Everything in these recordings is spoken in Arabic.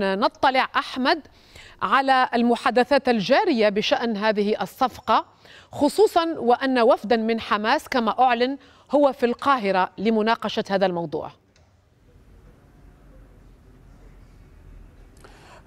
نطلع احمد على المحادثات الجاريه بشان هذه الصفقه خصوصا وان وفدا من حماس كما اعلن هو في القاهره لمناقشه هذا الموضوع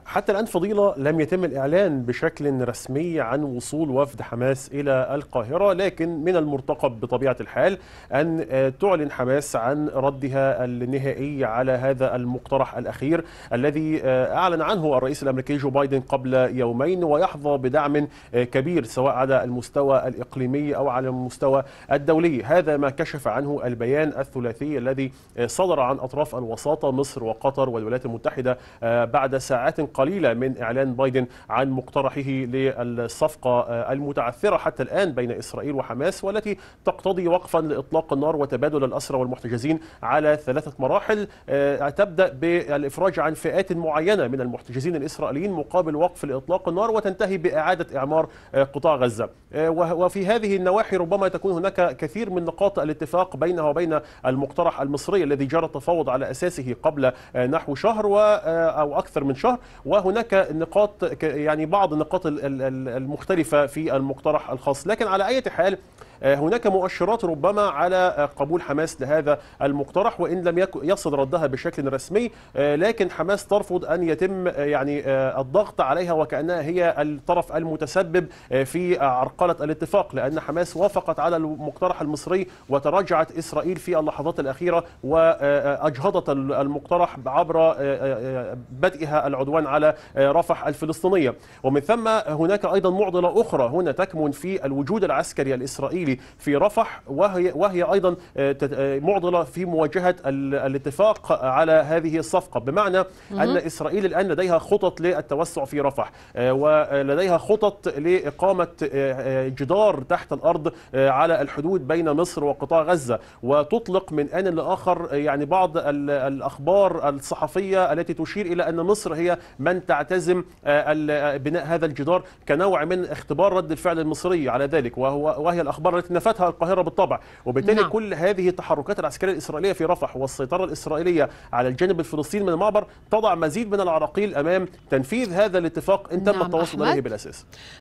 حتى الآن فضيلة لم يتم الإعلان بشكل رسمي عن وصول وفد حماس إلى القاهرة لكن من المرتقب بطبيعة الحال أن آه، تعلن حماس عن ردها النهائي على هذا المقترح الأخير الذي آه، أعلن عنه الرئيس الأمريكي جو بايدن قبل يومين ويحظى بدعم آه، كبير سواء على المستوى الإقليمي أو على المستوى الدولي هذا ما كشف عنه البيان الثلاثي الذي صدر عن أطراف الوساطة مصر وقطر والولايات المتحدة بعد ساعات قليلة من إعلان بايدن عن مقترحه للصفقة المتعثرة حتى الآن بين إسرائيل وحماس والتي تقتضي وقفا لإطلاق النار وتبادل الأسرى والمحتجزين على ثلاثة مراحل آه، تبدأ بالإفراج عن فئات معينة من المحتجزين الإسرائيليين مقابل وقف لإطلاق النار وتنتهي بإعادة إعمار آه، قطاع غزة آه، وفي هذه النواحي ربما تكون هناك كثير من نقاط الاتفاق بينها وبين المقترح المصري الذي جرى التفاوض على أساسه قبل نحو شهر أو أكثر من شهر وهناك نقاط يعني بعض النقاط المختلفة في المقترح الخاص لكن على أي حال آه، هناك مؤشرات ربما على آه، قبول حماس لهذا المقترح وان لم يصل ردها بشكل رسمي آه، لكن حماس ترفض ان يتم يعني الضغط عليها وكانها هي الطرف المتسبب في عرقله الاتفاق لان حماس وافقت على المقترح المصري وتراجعت اسرائيل في اللحظات الاخيره واجهضت المقترح عبر بدئها العدوان على رفح الفلسطينيه ومن ثم هناك ايضا معضله اخرى هنا تكمن في الوجود العسكري الاسرائيلي الإسرائيلي في رفح وهي, وهي أيضا آه، آه، معضلة في مواجهة الاتفاق على هذه الصفقة بمعنى أن إسرائيل الآن لديها خطط للتوسع في رفح آه، ولديها خطط لإقامة جدار تحت الأرض على الحدود بين مصر وقطاع غزة وتطلق من آن لآخر يعني بعض الأخبار الصحفية التي تشير إلى أن مصر هي من تعتزم بناء هذا الجدار كنوع من اختبار رد الفعل المصري على ذلك وهو وهي الأخبار التي نفتها القاهرة بالطبع وبالتالي نعم. كل هذه التحركات العسكرية الإسرائيلية في رفح والسيطرة الإسرائيلية على الجانب الفلسطيني من المعبر تضع مزيد من العراقيل أمام تنفيذ هذا الاتفاق إن تم نعم التواصل إليه بالأساس